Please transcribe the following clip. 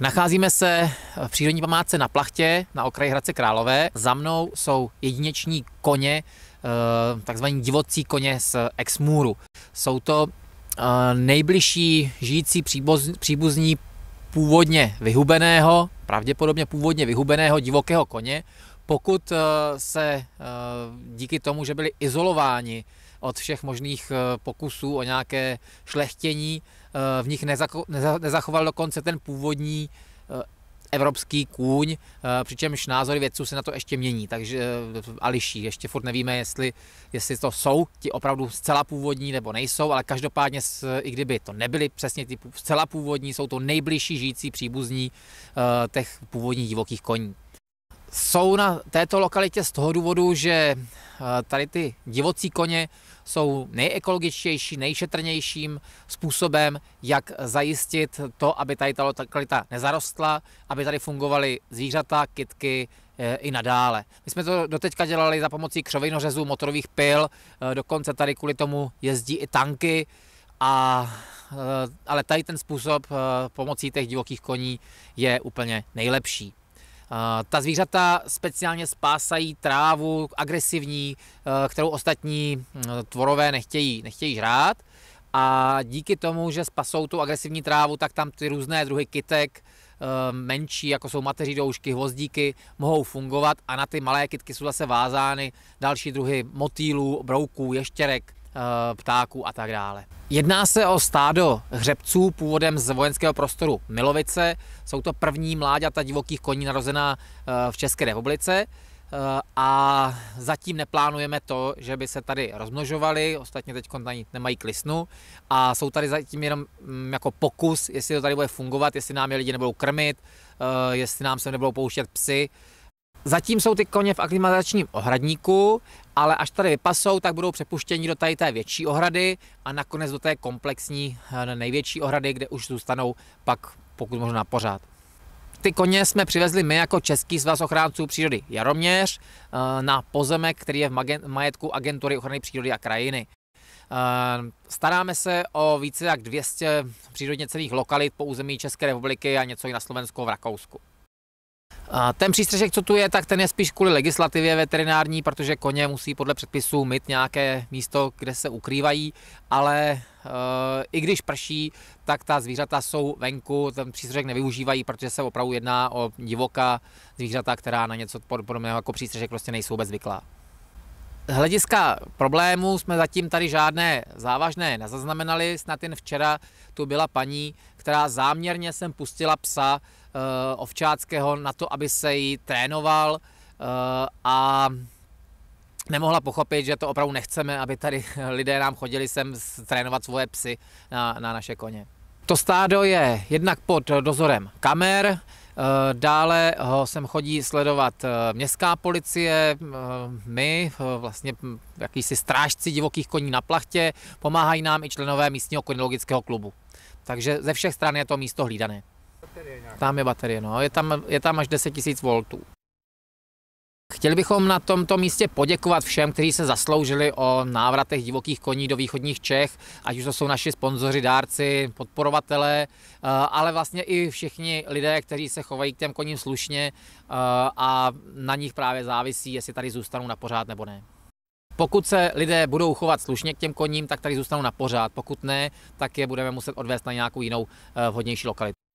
Nacházíme se v přírodní památce na Plachtě, na okraji Hradce Králové. Za mnou jsou jedineční koně, eh, takzvaní divocí koně z Exmůru. Jsou to eh, nejbližší žijící příbuzní původně vyhubeného, pravděpodobně původně vyhubeného divokého koně, pokud eh, se díky tomu, že byli izolováni od všech možných eh, pokusů o nějaké šlechtění. Eh, v nich nezachoval dokonce ten původní eh, evropský kůň, přičemž názory vědců se na to ještě mění, takže a liší. Ještě furt nevíme, jestli, jestli to jsou ti opravdu zcela původní nebo nejsou, ale každopádně, i kdyby to nebyly přesně ty zcela původní, jsou to nejbližší žijící příbuzní těch původních divokých koní jsou na této lokalitě z toho důvodu, že eh, tady ty divocí koně jsou nejekologičtější, nejšetrnějším způsobem, jak zajistit to, aby tady ta lokalita nezarostla, aby tady fungovaly zvířata, kitky eh, i nadále. My jsme to doteďka dělali za pomocí křovinořezů, motorových pil, eh, dokonce tady kvůli tomu jezdí i tanky, a, ale tady ten způsob pomocí těch divokých koní je úplně nejlepší. Ta zvířata speciálně spásají trávu agresivní, eh, kterou ostatní mm, tvorové nechtějí, nechtějí žrát. A díky tomu, že spasou tu agresivní trávu, tak tam ty různé druhy kytek, eh, menší, jako jsou mateří doušky, hvozdíky, mohou fungovat a na ty malé kytky jsou zase vázány další druhy motýlů, brouků, ještěrek, Eh, ptáků a tak dále. Jedná se o stádo hřebců původem z vojenského prostoru Milovice. Jsou to první mláďata divokých koní narozená eh, v České republice eh, a zatím neplánujeme to, že by se tady rozmnožovali, ostatně teď nemají klisnu a jsou tady zatím jenom mm, jako pokus, jestli to tady bude fungovat, jestli nám je lidi nebudou krmit, jestli nám se nebudou pouštět psy, Zatím jsou ty koně v aklimatizačním ohradníku, ale až tady vypasou, tak budou přepuštěni do tady té větší ohrady a nakonec do té komplexní eh, největší ohrady, kde už zůstanou pak pokud možno pořád. Ty koně jsme přivezli my jako Český svaz ochránců přírody Jaroměř eh, na pozemek, který je v majetku Agentury ochrany přírody a krajiny. Eh, staráme se o více jak 200 přírodně celých lokalit po území České republiky a něco i na Slovensku v Rakousku. A ten přístřešek, co tu je, tak ten je spíš kvůli legislativě veterinární, protože koně musí podle předpisů mít nějaké místo, kde se ukrývají, ale eh, i když prší, tak ta zvířata jsou venku, ten přístřešek nevyužívají, protože se opravdu jedná o divoká zvířata, která na něco podobného jako přístřešek prostě nejsou vůbec zvyklá hlediska problémů jsme zatím tady žádné závažné nezaznamenali. Snad jen včera tu byla paní, která záměrně sem pustila psa uh, ovčáckého na to, aby se jí trénoval uh, a nemohla pochopit, že to opravdu nechceme, aby tady lidé nám chodili sem trénovat svoje psy na, na naše koně. To stádo je jednak pod dozorem kamer, Eh, dále ho sem chodí sledovat eh, městská policie, eh, my, vlastně hm, jakýsi strážci divokých koní na plachtě, pomáhají nám i členové místního konilogického klubu. Takže ze všech stran je to místo hlídané. Tam je baterie, no. Je tam, je tam až 10 000 voltů. Chtěli bychom na tomto místě poděkovat všem, kteří se zasloužili o návratech divokých koní do východních Čech, ať už to jsou naši sponzoři, dárci, podporovatelé, eh, ale vlastně i všichni lidé, kteří se chovají k těm koním slušně eh, a na nich právě závisí, jestli tady zůstanou na pořád nebo ne. Pokud se lidé budou chovat slušně k těm koním, tak tady zůstanou na pořád. Pokud ne, tak je budeme muset odvést na nějakou jinou eh, vhodnější lokalitu.